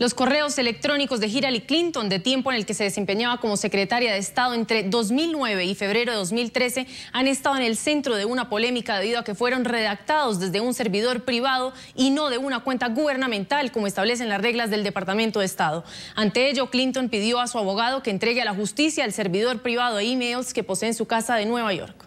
Los correos electrónicos de Hillary Clinton, de tiempo en el que se desempeñaba como secretaria de Estado entre 2009 y febrero de 2013, han estado en el centro de una polémica debido a que fueron redactados desde un servidor privado y no de una cuenta gubernamental, como establecen las reglas del Departamento de Estado. Ante ello, Clinton pidió a su abogado que entregue a la justicia el servidor privado de emails que posee en su casa de Nueva York.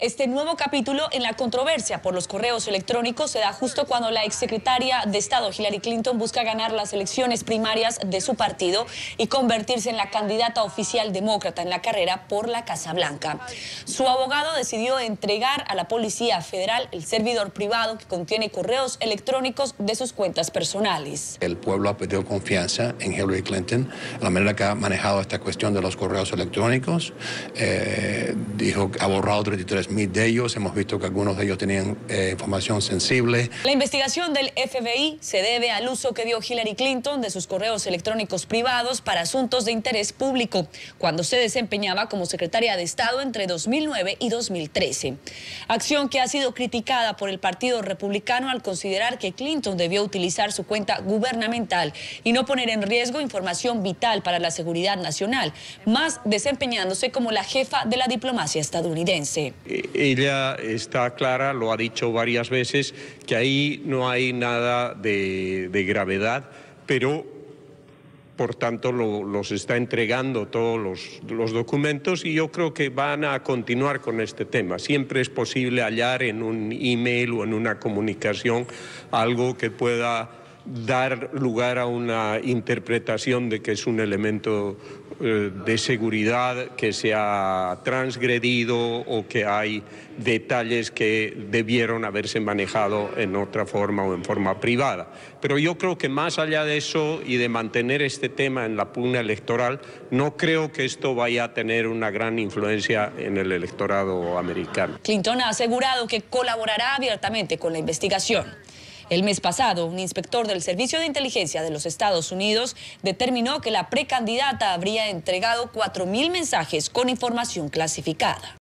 Este nuevo capítulo en la controversia por los correos electrónicos se da justo cuando la exsecretaria de Estado Hillary Clinton busca ganar las elecciones primarias de su partido y convertirse en la candidata oficial demócrata en la carrera por la Casa Blanca. Su abogado decidió entregar a la Policía Federal el servidor privado que contiene correos electrónicos de sus cuentas personales. El pueblo ha pedido confianza en Hillary Clinton, la manera que ha manejado esta cuestión de los correos electrónicos. Eh, dijo que ha borrado 33 de ellos. Hemos visto que algunos de ellos tenían eh, información sensible. La investigación del FBI se debe al uso que dio Hillary Clinton de sus correos electrónicos privados para asuntos de interés público, cuando se desempeñaba como secretaria de Estado entre 2009 y 2013. Acción que ha sido criticada por el Partido Republicano al considerar que Clinton debió utilizar su cuenta gubernamental y no poner en riesgo información vital para la seguridad nacional, más desempeñándose como la jefa de la diplomacia estadounidense ella está clara, lo ha dicho varias veces, que ahí no hay nada de, gravedad, pero por tanto los está entregando todos los, los, documentos y yo creo que van a continuar con este tema. Siempre es posible hallar en un email o en una comunicación algo que pueda dar lugar a una interpretación de que es un elemento eh, de seguridad que se ha transgredido o que hay detalles que debieron haberse manejado en otra forma o en forma privada. Pero yo creo que más allá de eso y de mantener este tema en la pugna electoral, no creo que esto vaya a tener una gran influencia en el electorado americano. Clinton ha asegurado que colaborará abiertamente con la investigación. El mes pasado, un inspector del Servicio de Inteligencia de los Estados Unidos determinó que la precandidata habría entregado 4.000 mensajes con información clasificada.